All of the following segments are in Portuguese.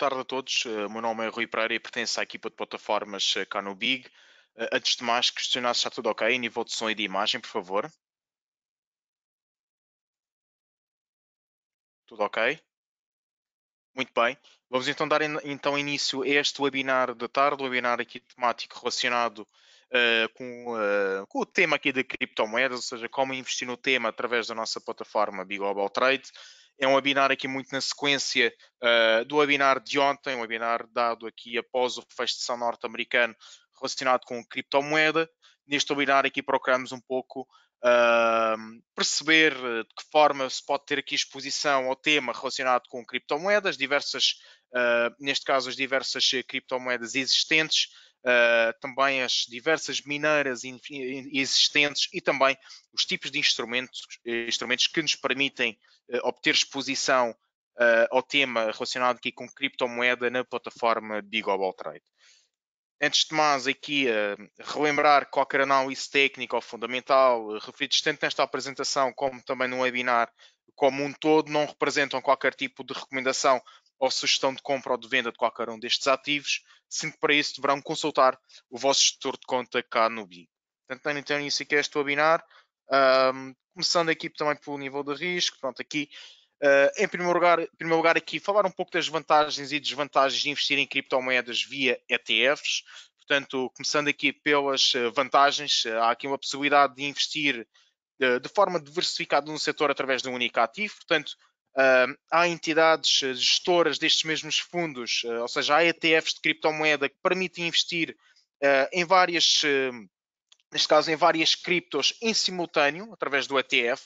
tarde a todos. Eh, o meu nome é Rui Pereira e pertenço à equipa de plataformas eh, cá no Big. Eh, antes de mais, questionar se está tudo ok, nível de som e de imagem, por favor. Tudo ok? Muito bem. Vamos então dar então início a este webinar da tarde, webinar aqui temático relacionado Uh, com, uh, com, o tema aqui de criptomoedas, ou seja, como investir no tema através da nossa plataforma Big Global Trade é um webinar aqui muito na sequência uh, do webinar de ontem, um webinar dado aqui após o fecho de norte-americano relacionado com criptomoeda. Neste webinar aqui procuramos um pouco uh, perceber eh, de que forma se pode ter aqui exposição ao tema relacionado com criptomoedas, diversas, uh, neste caso as diversas criptomoedas existentes, uh, também as diversas mineiras existentes e também os tipos de instrumentos, eh, instrumentos que nos permitem uh, obter exposição uh, ao tema relacionado aqui com criptomoeda na plataforma Bigobal Trade. Antes de mais, aqui relembrar qualquer análise técnica ou fundamental referidos tanto nesta apresentação como também no webinar como um todo não representam qualquer tipo de recomendação ou sugestão de compra ou de venda de qualquer um destes ativos, sendo que para isso deverão consultar o vosso gestor de conta cá no BI. Portanto, então, isso aqui é, é este webinar. Um, começando aqui também pelo nível de risco, pronto, aqui Uh, em primeiro lugar, em primeiro lugar, aqui falar um pouco das vantagens e desvantagens de investir em criptomoedas via ETFs. Portanto, começando aqui pelas ah, vantagens, ah, há aqui uma possibilidade de investir de forma diversificada num setor através de um único ativo. Portanto, Uh, há entidades eh, gestoras destes mesmos fundos, uh, ou seja, há ETFs de criptomoeda que permitem investir uh, em várias, neste caso, em várias criptos em simultâneo, através do ETF.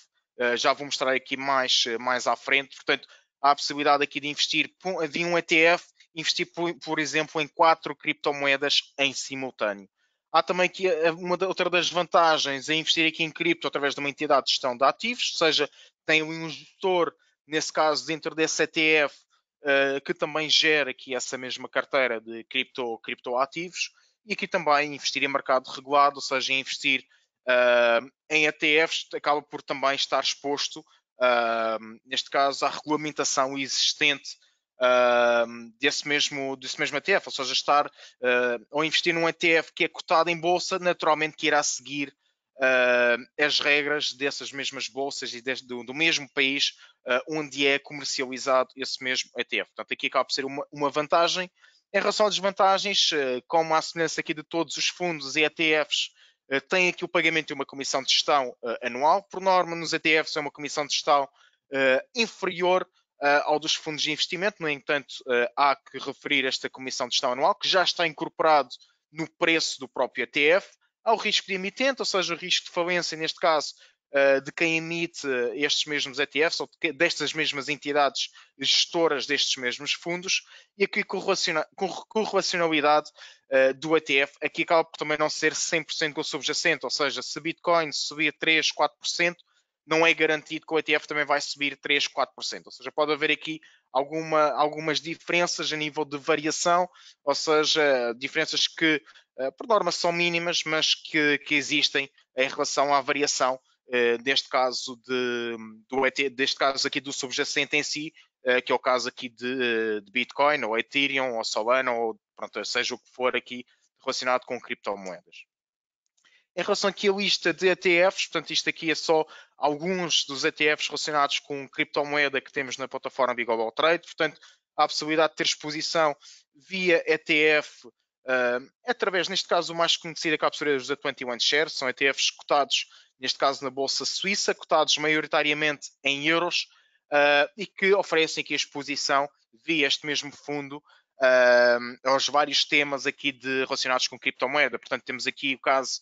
já vou mostrar aqui mais, mais à frente. Portanto, há a possibilidade aqui de investir de um ETF, investir, por, por exemplo, em quatro criptomoedas em simultâneo. Há também aqui uma outra das vantagens em investir aqui em cripto através de uma entidade de gestão de ativos, ou seja, tem um gestor nesse caso dentro desse ETF uh, eh, que também gera aqui essa mesma carteira de cripto, criptoativos e aqui também investir em mercado regulado, ou seja, investir uh, em ETFs acaba por também estar exposto, uh, neste caso, à regulamentação existente desse, mesmo, desse mesmo ETF, ou seja, estar ou investir num ETF que é cotado em bolsa, naturalmente que irá seguir ah, as regras dessas mesmas bolsas e do, do, mesmo país ah, onde é comercializado esse mesmo ETF. Portanto, aqui acaba por ser uma, uma vantagem. Em relação a desvantagens, ah, como a semelhança aqui de todos os fundos e ETFs, tem aqui o pagamento de uma comissão de gestão anual. Por norma, nos ETFs é uma comissão de gestão inferior ao dos fundos de investimento. No entanto, há que referir esta comissão de gestão anual, que já está incorporado no preço do próprio ETF. Há o risco de emitente, ou seja, o risco de falência, neste caso, eh, de quem emite estes mesmos ETFs ou destas mesmas entidades gestoras destes mesmos fundos e aqui correlacionalidade eh, do ETF aqui acaba por também não ser 100% com o subjacente, ou seja, se Bitcoin subir 3, 4%, não é garantido que o ETF também vai subir 3, 4%. Ou seja, pode haver aqui alguma, algumas diferenças a nível de variação, ou seja, diferenças que eh, por norma são mínimas, mas que, que existem em relação à variação deste eh, caso de, do ET, deste caso aqui do subjacente em si, eh, que é o caso aqui de, de Bitcoin ou Ethereum ou Solana ou pronto, seja o que for aqui relacionado com criptomoedas. Em relação aqui à lista de ETFs, portanto, isto aqui é só alguns dos ETFs relacionados com criptomoeda que temos na plataforma Big Trade, portanto, há a possibilidade de ter exposição via ETF Uh, através, neste caso, o mais conhecido é a captura dos da 21 Shares, são ETFs cotados, neste caso na Bolsa Suíça, cotados maioritariamente em euros uh, e que oferecem aqui a exposição via este mesmo fundo uh, aos vários temas aqui de, relacionados com criptomoeda. Portanto, temos aqui o caso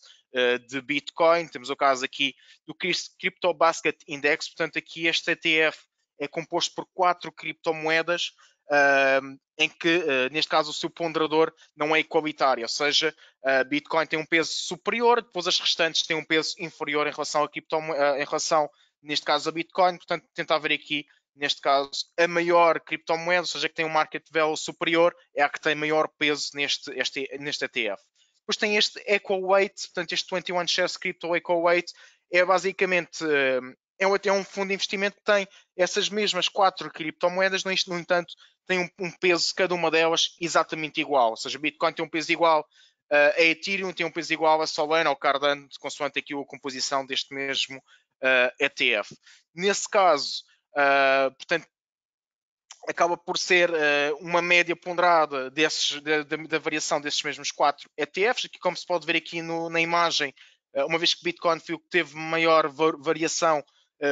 de Bitcoin, temos o caso aqui do Crypto Basket Index, portanto, aqui este ETF é composto por quatro criptomoedas uh, em que, uh, neste caso, o seu ponderador não é equalitário, ou seja, uh, Bitcoin tem um peso superior, depois as restantes têm um peso inferior em relação a criptomoeda, eh, em relação, neste caso, a Bitcoin, portanto, tentar ver aqui, neste caso, a maior criptomoeda, ou seja, que tem um market value superior, é a que tem maior peso neste, este, neste ETF. Depois tem este Equal Weight, portanto, este 21 Shares Crypto Equal Weight, é basicamente eh, é, é um fundo de investimento que tem essas mesmas quatro criptomoedas, no entanto, tem um, um, peso, cada uma delas, exatamente igual. Ou seja, Bitcoin tem um peso igual uh, a Ethereum, tem um peso igual a Solana ou Cardano, consoante aqui a composição deste mesmo uh, eh, ETF. Nesse caso, uh, portanto, acaba por ser uma média ponderada desses, da, da, variação desses mesmos quatro ETFs, que como se pode ver aqui no, na imagem, uma vez que Bitcoin foi o que teve maior variação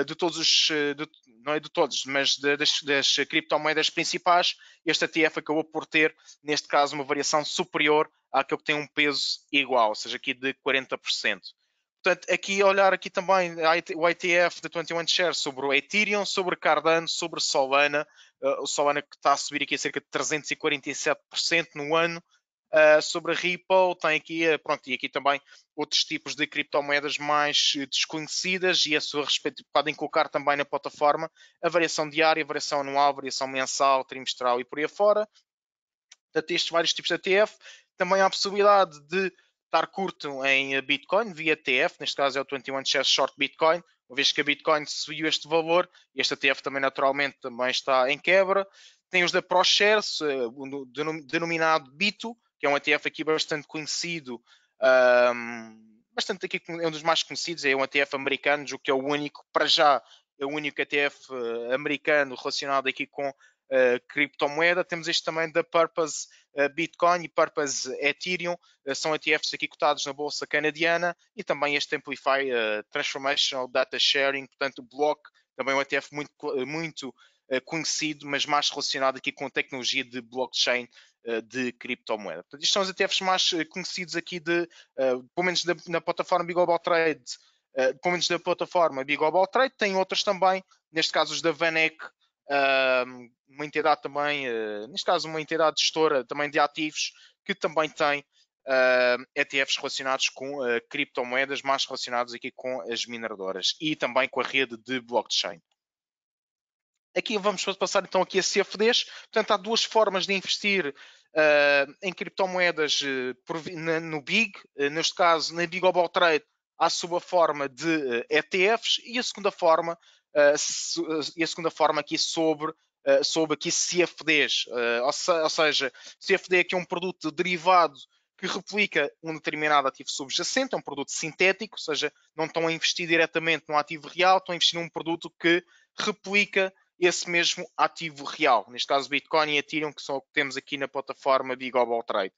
de todos os, de, não é de todos, mas de, das, das, criptomoedas principais, este ETF acabou por ter, neste caso, uma variação superior àquele que tem um peso igual, ou seja, aqui de 40%. Portanto, aqui olhar aqui também o ETF da 21 Shares sobre o Ethereum, sobre Cardano, sobre Solana, eh, o Solana que está a subir aqui a cerca de 347% no ano, Uh, sobre a Ripple, tem aqui, ah, pronto, e aqui também outros tipos de criptomoedas mais desconhecidas e a sua respeito, podem colocar também na plataforma a variação diária, a variação anual, a variação mensal, trimestral e por aí fora. Portanto, estes vários tipos de ETF. Também há a possibilidade de estar curto em ah, Bitcoin via ETF, neste caso é o 21 Shares Short Bitcoin, uma vez que a Bitcoin subiu este valor, este ETF também naturalmente também está em quebra. Tem os da ProShares, denominado BITO, que é um ETF aqui bastante conhecido, um, bastante aqui é um dos mais conhecidos, é um ETF americano, o que é o único, para já, é o único ETF eh, americano relacionado aqui com uh, criptomoeda. Temos este também da Purpose eh, Bitcoin e Purpose Ethereum, uh, são ETFs aqui cotados na Bolsa Canadiana e também este Amplify uh, Transformational Data Sharing, portanto, o Block, também é um ETF muito, muito conhecido, mas mais relacionado aqui com a tecnologia de blockchain eh, de criptomoeda. Portanto, isto são os ETFs mais eh, conhecidos aqui, de, eh, pelo menos da, na plataforma Bigobal Trade, pelo menos da plataforma Bigobal Trade, tem outras também, neste caso os da Vanek, uma entidade também, neste caso uma entidade gestora também de ativos, que também tem uh, ETFs relacionados com uh, criptomoedas, mais relacionados aqui com as mineradoras e também com a rede de blockchain. Aqui vamos passar então aqui a CFDs. Portanto, há duas formas de investir uh, em criptomoedas uh, por, na, no BIG. Uh, neste caso, na BIG Global Trade, há sob a forma de ETFs e a segunda forma, e a segunda forma aqui sobre sobre aqui CFDs, ou, se, ou seja, CFD aqui é um produto derivado que replica um determinado ativo subjacente, é um produto sintético, ou seja, não estão a investir diretamente num ativo real, estão a investir num produto que replica esse mesmo ativo real, neste caso Bitcoin e Ethereum, que são o que temos aqui na plataforma Bigobal Trade.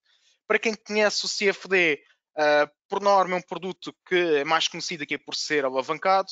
Para quem conhece o CFD, uh, ah, por norma é um produto que é mais conhecido aqui por ser alavancado.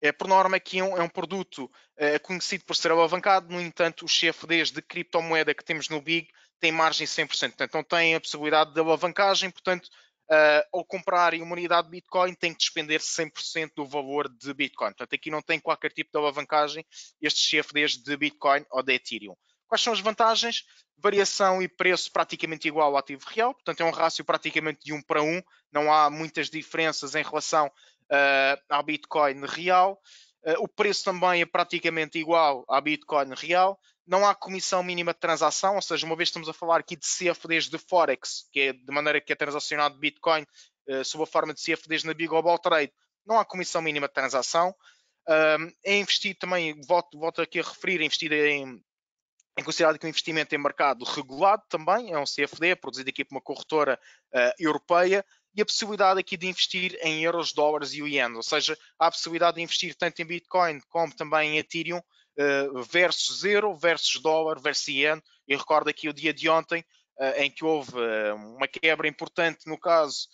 É, por norma aqui é um, é um produto uh, conhecido por ser alavancado, no entanto os CFDs de criptomoeda que temos no BIG têm margem 100%, portanto não têm a possibilidade de alavancagem, portanto uh, eh, ou comprarem uma unidade de Bitcoin têm que despender 100% do valor de Bitcoin. Portanto, aqui não tem qualquer tipo de alavancagem estes CFDs de Bitcoin ou de Ethereum. Quais são as vantagens? Variação e preço praticamente igual ao ativo real, portanto é um rácio praticamente de 1 para 1, não há muitas diferenças em relação uh, eh, ao Bitcoin real. Uh, o preço também é praticamente igual à Bitcoin real não há comissão mínima de transação, ou seja, uma vez estamos a falar aqui de CFDs de Forex, que é de maneira que é transacionado Bitcoin uh, sob a forma de CFDs na Big Global Trade, não há comissão mínima de transação. Um, é investir também, volto, volto aqui a referir, é investir em, é considerado que é um investimento em mercado regulado também, é um CFD, é produzido aqui por uma corretora uh, europeia, e a possibilidade aqui de investir em euros, dólares e ienes, ou seja, há a possibilidade de investir tanto em Bitcoin como também em Ethereum, uh, eh, versus euro, versus dólar, versus iene. E recordo aqui o dia de ontem, uh, em que houve uh, uma quebra importante no caso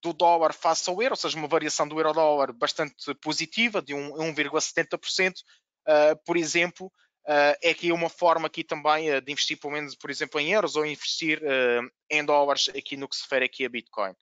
do dólar face ao euro, ou seja, uma variação do euro-dólar bastante positiva, de 1,70%. por exemplo, é que é uma forma aqui também de investir, pelo menos, por exemplo, em euros ou investir em dólares aqui no que se refere aqui a Bitcoin.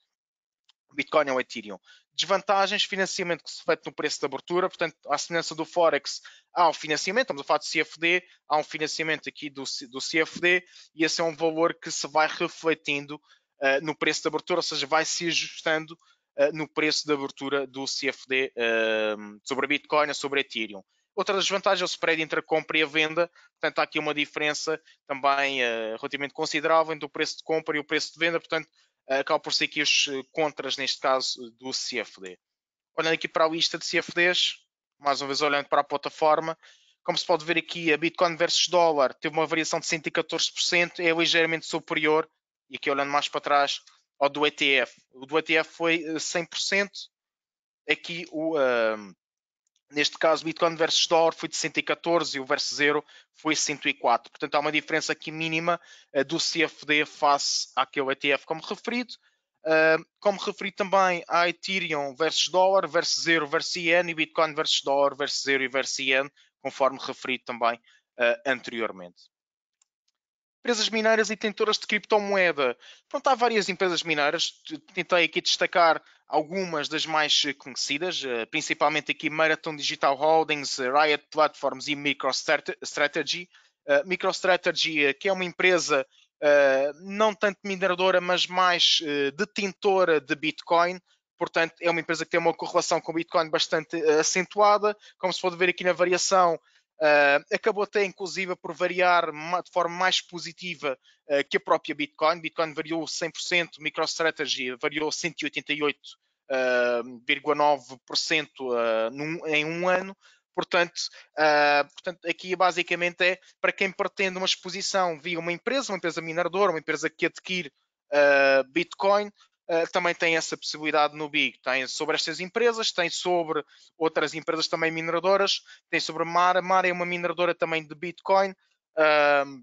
Bitcoin ou Ethereum. Desvantagens, financiamento que se feito no preço de abertura, portanto, à semelhança do Forex, há um financiamento, estamos a falar CFD, há um financiamento aqui do, do CFD e esse é um valor que se vai refletindo uh, no preço de abertura, ou seja, vai se ajustando uh, no preço de abertura do CFD uh, ehm, sobre a Bitcoin ou sobre a Ethereum. Outra desvantagem é o spread entre a compra e a venda, portanto, há aqui uma diferença também eh, relativamente considerável entre o preço de compra e o preço de venda, portanto, eh, acaba por ser aqui os eh, contras, neste caso, do CFD. Olhando aqui para a lista de CFDs, mais uma vez olhando para a plataforma, como se pode ver aqui, a Bitcoin versus dólar teve uma variação de 114%, é ligeiramente superior, e aqui olhando mais para trás, ao do ETF. O do ETF foi 100%, eh, aqui o, Neste caso, Bitcoin versus dólar foi de 114 e o versus zero foi 104. Portanto, há uma diferença aqui mínima eh, do CFD face àquele ETF, como referido. Eh, como referido também, há Ethereum versus dólar, versus zero versus IN e Bitcoin versus dólar, versus zero e versus IN, conforme referido também eh, anteriormente empresas mineiras e detentoras de criptomoeda. Pronto, há várias empresas mineiras, tentei aqui destacar algumas das mais conhecidas, eh, principalmente aqui Marathon Digital Holdings, eh, Riot Platforms e MicroStrategy. Eh, MicroStrategy, que é uma empresa não tanto mineradora, mas mais detentora de Bitcoin, portanto é uma empresa que tem uma correlação com o Bitcoin bastante acentuada, como se pode ver aqui na variação Uh, acabou até, inclusive, por variar de forma mais positiva uh, que a própria Bitcoin. Bitcoin variou 100%, MicroStrategy variou 188,9% uh, ah, em um ano. Portanto, portanto, aqui basicamente é para quem pretende uma exposição via uma empresa, uma empresa mineradora, uma empresa que adquire Bitcoin, eh, também tem essa possibilidade no BIG. Tem sobre estas empresas, tem sobre outras empresas também mineradoras, tem sobre Mara. Mara é uma mineradora também de Bitcoin, ehm,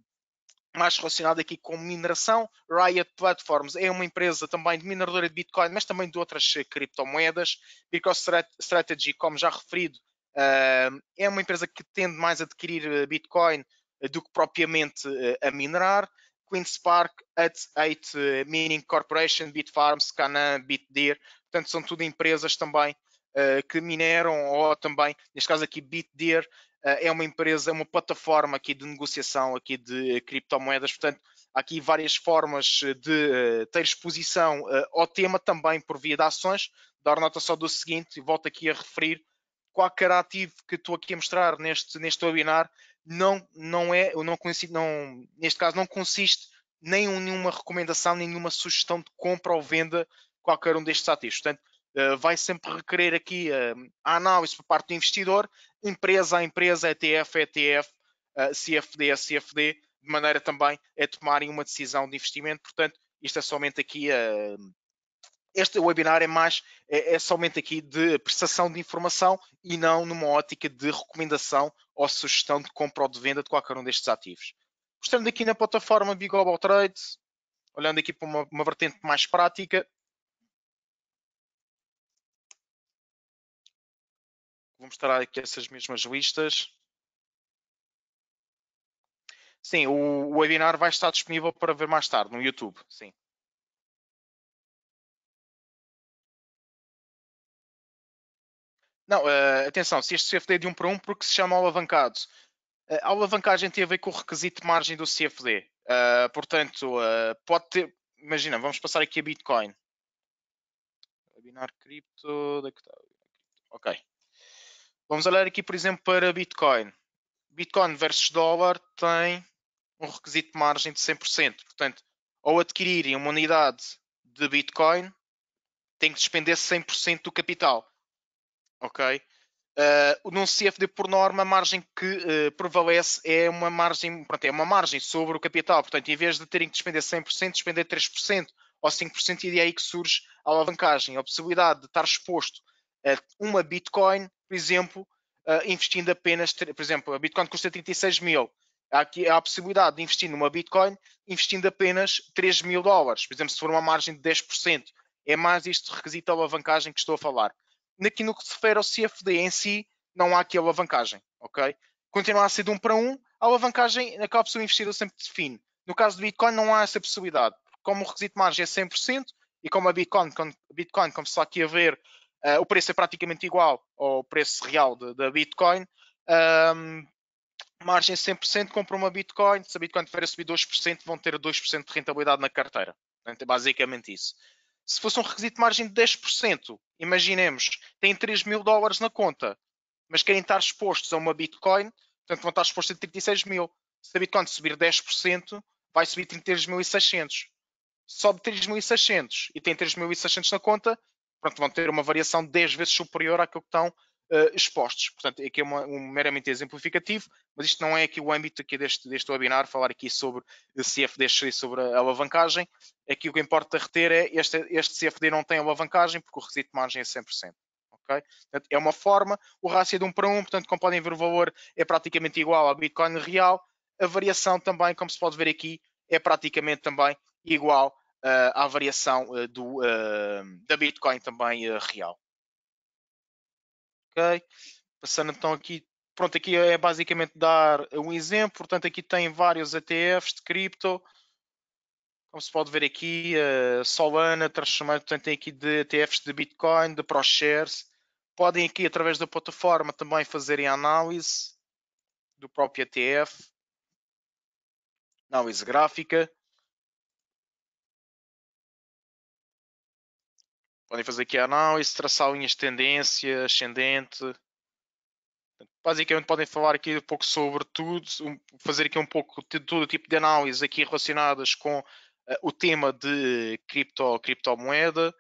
mais relacionada aqui com mineração. Riot Platforms é uma empresa também de mineradora de Bitcoin, mas também de outras eh, criptomoedas. Bitcoin Strategy, como já referido, ehm, é uma empresa que tende mais a adquirir eh, Bitcoin do que propriamente a minerar. Queen's Park, At 8 eh, Mining Corporation, BitFarms, Farms, Canan, portanto são tudo empresas também uh, que mineram ou também, neste caso aqui Bitdeer uh, eh, é uma empresa, é uma plataforma aqui de negociação aqui de criptomoedas, portanto há aqui várias formas de uh, ter exposição ao tema também por via de ações, dar nota só do seguinte, e volto aqui a referir, qualquer ativo que estou aqui a mostrar neste, neste webinar não, não é, eu não conheci, não, neste caso não consiste nem nenhuma recomendação, nenhuma sugestão de compra ou venda qualquer um destes ativos. Portanto, eh, vai sempre requerer aqui eh, a análise por parte do investidor, empresa a empresa, ETF eh, a ETF, CFD a CFD, de maneira também a tomarem uma decisão de investimento. Portanto, isto é somente aqui este webinar é mais, é, é somente aqui de prestação de informação e não numa ótica de recomendação ou sugestão de compra ou de venda de qualquer um destes ativos. Mostrando aqui na plataforma Big Global Trade, olhando aqui para uma, uma vertente mais prática, vou mostrar aqui essas mesmas listas. Sim, o webinar vai estar disponível para ver mais tarde no YouTube, sim. Não, uh, atenção, se este CFD é de 1 para 1, porque se chama alavancado. Uh, a alavancagem tem a ver com o requisito de margem do CFD. Uh, eh, portanto, pode ter. Imagina, vamos passar aqui a Bitcoin. Webinar cripto. É ok. Vamos olhar aqui, por exemplo, para Bitcoin. Bitcoin versus dólar tem um requisito de margem de 100%. Portanto, ao adquirirem uma unidade de Bitcoin, tem que despender 100% do capital ok? Uh, num CFD, por norma, a margem que uh, prevalece é uma margem, pronto, é uma margem sobre o capital. Portanto, em vez de terem que despender 100%, despender 3% ou 5%, e é aí que surge a alavancagem, a possibilidade de estar exposto a uma Bitcoin, por exemplo, uh, investindo apenas, por exemplo, a Bitcoin custa 36 mil. Há aqui há a possibilidade de investir numa Bitcoin investindo apenas 3 mil dólares, por exemplo, se for uma margem de 10%. É mais este requisito de alavancagem que estou a falar naquilo que se refere ao CFD em si, não há aqui alavancagem, ok? Continua a ser de um para um, a alavancagem acaba por ser o investidor sempre define. No caso do Bitcoin não há essa possibilidade, como o requisito de margem é 100%, e como a Bitcoin, com, Bitcoin como se está aqui a ver, uh, o preço é praticamente igual ao preço real da Bitcoin, um, margem 100%, é compra uma Bitcoin, se a Bitcoin tiver a subir 2%, vão ter 2% de rentabilidade na carteira. é basicamente isso se fosse um requisito de margem de 10%, imaginemos, têm 3 mil dólares na conta, mas querem estar expostos a uma Bitcoin, portanto vão estar expostos a 36 mil. Se a Bitcoin subir 10%, vai subir 33.600. Sobe 3.600 e tem 3.600 na conta, pronto, vão ter uma variação 10 vezes superior àquilo que estão uh, expostos. Portanto, aqui é uma, um meramente exemplificativo, mas isto não é aqui o âmbito aqui deste, deste webinar, falar aqui sobre CFDs e sobre a alavancagem. Aqui o que importa reter é este, este CFD não tem alavancagem porque o requisito de margem é 100%. Okay? Portanto, é uma forma, o rácio é de 1 para 1, portanto, como podem ver, o valor é praticamente igual ao Bitcoin real. A variação também, como se pode ver aqui, é praticamente também igual uh, à variação uh, do, uh, da Bitcoin também real. Passando então aqui, pronto, aqui é basicamente dar um exemplo, portanto aqui tem vários ETFs de cripto, como se pode ver aqui, eh, Solana, transformando, portanto tem aqui de ETFs de Bitcoin, de ProShares, podem aqui através da plataforma também fazerem a análise do próprio ETF, análise gráfica, Podem fazer aqui a análise, traçar linhas de tendência, ascendente. Basicamente podem falar aqui um pouco sobre tudo, fazer aqui um pouco de todo tipo de análise aqui relacionadas com eh, o tema de cripto, criptomoeda.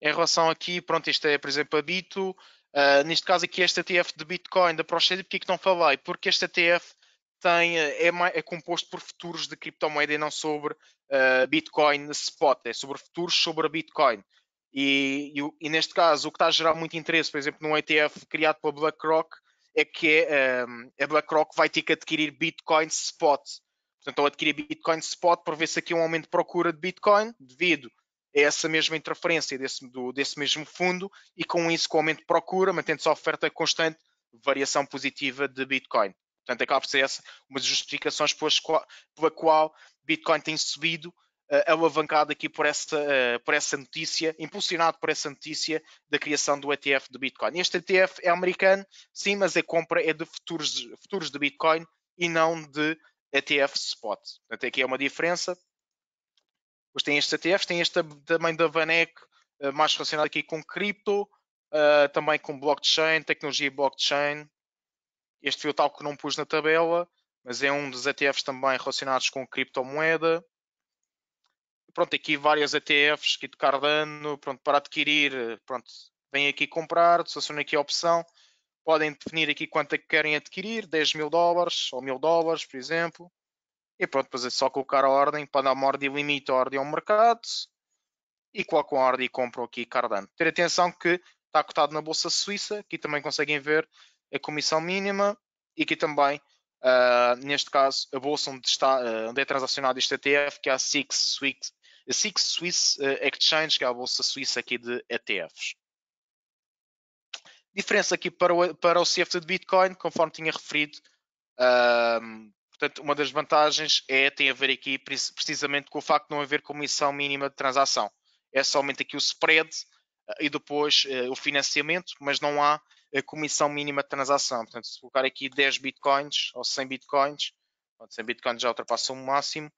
Em relação aqui, pronto, isto é, por exemplo, a Bito. Uh, eh, neste caso aqui, este ETF de Bitcoin da ProShader, porque que não falei? Porque este ETF tem, é, é, composto por futuros de criptomoeda e não sobre uh, Bitcoin spot, é sobre futuros sobre a Bitcoin. E, e, e, neste caso, o que está a gerar muito interesse, por exemplo, num ETF criado pela BlackRock, é que ah, a BlackRock vai ter que adquirir Bitcoin spot. Portanto, ao adquirir Bitcoin spot, prevê-se aqui um aumento de procura de Bitcoin devido a essa mesma interferência desse, do, desse mesmo fundo e com isso, com o aumento de procura, mantendo-se a oferta constante, variação positiva de Bitcoin. Portanto, é que oferece das justificações pela qual Bitcoin tem subido, uh, alavancado aqui por essa, uh, por essa notícia, impulsionado por essa notícia da criação do ETF de Bitcoin. Este ETF é americano, sim, mas a compra é de futuros, futuros de Bitcoin e não de ETF spot. Portanto, aqui é uma diferença. Pois tem estes ETFs, tem este também da Vanek, eh, mais relacionado aqui com cripto, também com blockchain, tecnologia blockchain, este foi o tal que não pus na tabela, mas é um dos ETFs também relacionados com criptomoeda. Pronto, aqui várias ETFs, aqui de Cardano, pronto, para adquirir, pronto, vem aqui comprar, seleciona aqui a opção, podem definir aqui quanto é que querem adquirir, 10 mil dólares ou mil dólares, por exemplo. E pronto, depois é só colocar a ordem para dar uma ordem limite, a ordem ao mercado e colocam a ordem e compram aqui Cardano. Ter atenção que está cotado na Bolsa Suíça, aqui também conseguem ver a comissão mínima e que também, uh, neste caso, a bolsa onde, está, uh, onde é transacionado este ETF, que é a Six Swiss, a Six Swiss ah, Exchange, que é a bolsa suíça aqui de ETFs. Diferença aqui para o, para o CFD de Bitcoin, conforme tinha referido, uh, portanto, uma das vantagens é, tem a ver aqui precisamente com o facto de não haver comissão mínima de transação. É somente aqui o spread e depois o financiamento, mas não há a comissão mínima de transação. Portanto, se colocar aqui 10 bitcoins ou 100 bitcoins, pronto, 100 bitcoins já ultrapassam o máximo,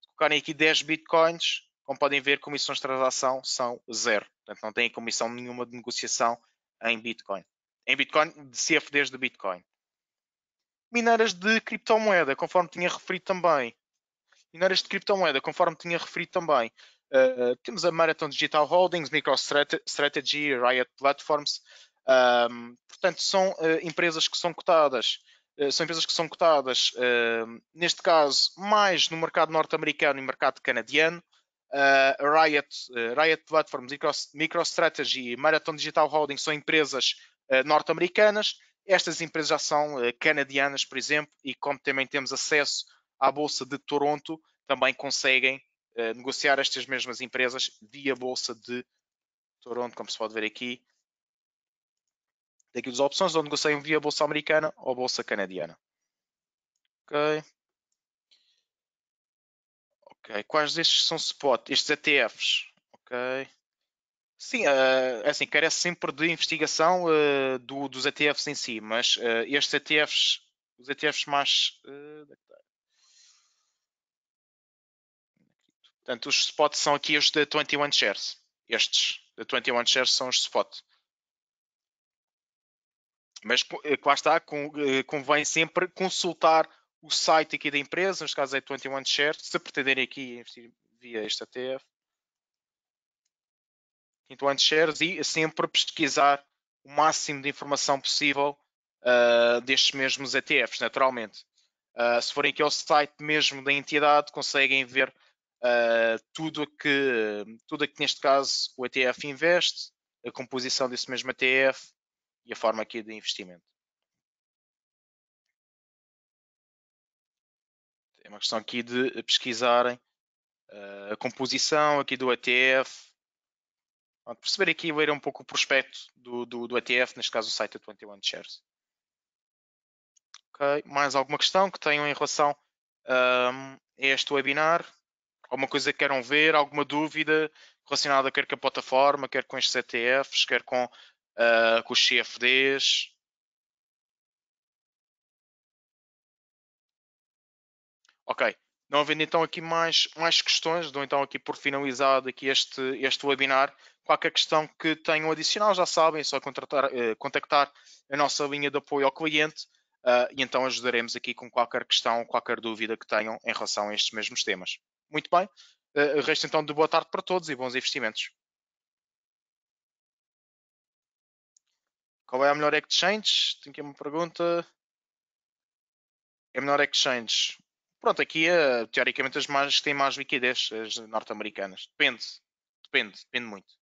se colocarem aqui 10 bitcoins, como podem ver, comissões de transação são zero. Portanto, não têm comissão nenhuma de negociação em bitcoin. Em bitcoin, de CFDs de bitcoin. Mineiras de criptomoeda, conforme tinha referido também. Mineiras de criptomoeda, conforme tinha referido também. Uh, temos a Marathon Digital Holdings, MicroStrategy, Riot Platforms, um, portanto, são uh, empresas que são cotadas, uh, são empresas que são cotadas, uh, neste caso, mais no mercado norte-americano e mercado canadiano. Ah, Riot, eh, Riot Platforms, MicroStrategy e Marathon Digital Holding são empresas norte-americanas. Estas empresas já são canadianas, por exemplo, e como também temos acesso à Bolsa de Toronto, também conseguem negociar estas mesmas empresas via Bolsa de Toronto, como se pode ver aqui, duas opções onde negociam via bolsa americana ou bolsa canadiana. Ok. Ok. Quais destes são spot? Estes ETFs. Ok. Sim, uh, assim, carece sempre de investigação uh, do, dos ETFs em si, mas uh, estes ETFs, os ETFs mais. É Portanto, os spots são aqui os da 21 Shares. Estes da 21 Shares são os spot. Mas eh, lá está, eh, convém sempre consultar o site aqui da empresa, neste caso é 21 Shares, se pretenderem aqui investir via este TF. 21 Shares e sempre pesquisar o máximo de informação possível uh, destes mesmos ETFs, naturalmente. Uh, se forem aqui ao site mesmo da entidade, conseguem ver uh, tudo que, tudo que neste caso o ETF investe, a composição desse mesmo ETF, e a forma aqui de investimento. É uma questão aqui de eh, pesquisarem eh, a composição aqui do ETF, Pronto, perceber aqui e ler um pouco o prospecto do, do, do ETF, neste caso o site da é 21 Shares. Okay. Mais alguma questão que tenham em relação um, a este webinar? Alguma coisa que queiram ver? Alguma dúvida relacionada quer com a plataforma, quer com estes ETFs, quer com uh, com os CFDs. Ok, não havendo então aqui mais, mais questões, dou então aqui por finalizado aqui este, este webinar. Qualquer questão que tenham adicional, já sabem, é só uh, contactar a nossa linha de apoio ao cliente uh, e então ajudaremos aqui com qualquer questão, qualquer dúvida que tenham em relação a estes mesmos temas. Muito bem, uh, resta então de boa tarde para todos e bons investimentos. Qual é a melhor exchange? Tenho aqui uma pergunta. É a melhor exchange? Pronto, aqui eh, teoricamente as mais que têm mais liquidez, as norte-americanas. Depende, depende, depende muito.